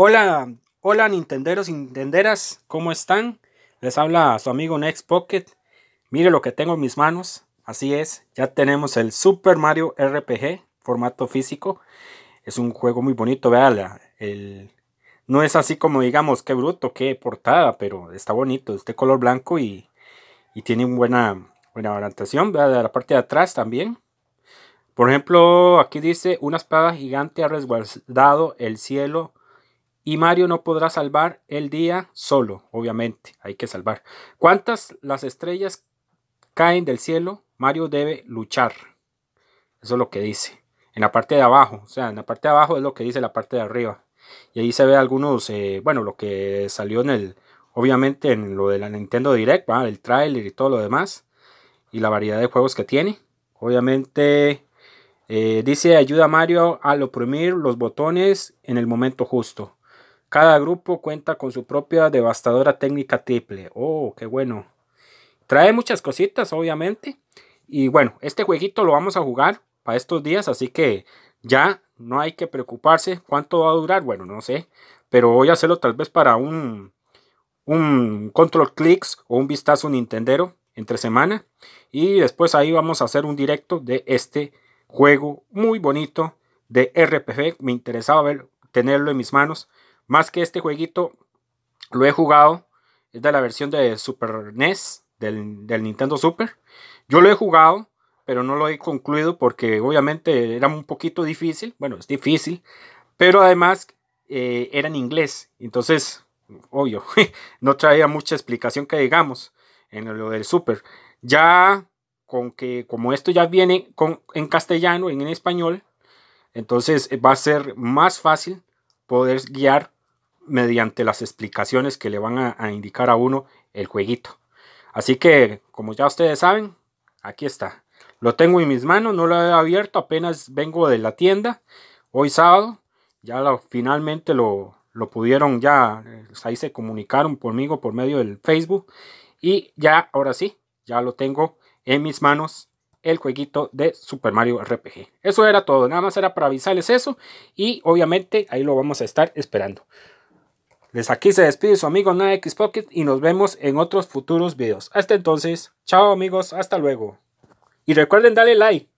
Hola, hola Nintenderos y Nintenderas, ¿cómo están? Les habla su amigo Next Pocket. Mire lo que tengo en mis manos. Así es, ya tenemos el Super Mario RPG, formato físico. Es un juego muy bonito, vea, el... no es así como digamos, qué bruto, qué portada, pero está bonito, es de color blanco y, tiene una buena, buena orientación, vea, de la parte de atrás también. Por ejemplo, aquí dice, una espada gigante ha resguardado el cielo y Mario no podrá salvar el día solo, obviamente, hay que salvar. ¿Cuántas las estrellas caen del cielo? Mario debe luchar. Eso es lo que dice. En la parte de abajo, o sea, en la parte de abajo es lo que dice la parte de arriba. Y ahí se ve algunos, eh, bueno, lo que salió en el, obviamente en lo de la Nintendo Direct, el trailer y todo lo demás. Y la variedad de juegos que tiene. Obviamente eh, dice ayuda a Mario al oprimir los botones en el momento justo. Cada grupo cuenta con su propia devastadora técnica triple. Oh, qué bueno. Trae muchas cositas, obviamente. Y bueno, este jueguito lo vamos a jugar para estos días, así que ya no hay que preocuparse cuánto va a durar. Bueno, no sé, pero voy a hacerlo tal vez para un, un control clicks o un vistazo Nintendero entre semana. Y después ahí vamos a hacer un directo de este juego muy bonito de RPG. Me interesaba tenerlo en mis manos más que este jueguito, lo he jugado. Es de la versión de Super NES, del, Nintendo Super. Yo lo he jugado, pero no lo he concluido porque obviamente era un poquito difícil. Bueno, es difícil. Pero además eh, era en inglés. Entonces, obvio, no traía mucha explicación que digamos en lo del Super. Ya con que como esto ya viene en castellano, en español, entonces eh, va a ser más fácil poder guiar mediante las explicaciones que le van a, indicar a uno el jueguito. Así que, como ya ustedes saben, aquí está. Lo tengo en mis manos, no lo he abierto, apenas vengo de la tienda. Hoy sábado, ya lo, finalmente lo, pudieron ya, pues ahí se comunicaron conmigo por medio del Facebook. Y ya, ahora sí, ya lo tengo en mis manos el jueguito de Super Mario RPG. Eso era todo, nada más era para avisarles eso y obviamente ahí lo vamos a estar esperando. Desde aquí se despide su amigo Nadex Pocket y nos vemos en otros futuros videos. Hasta entonces, chao amigos, hasta luego. Y recuerden darle like.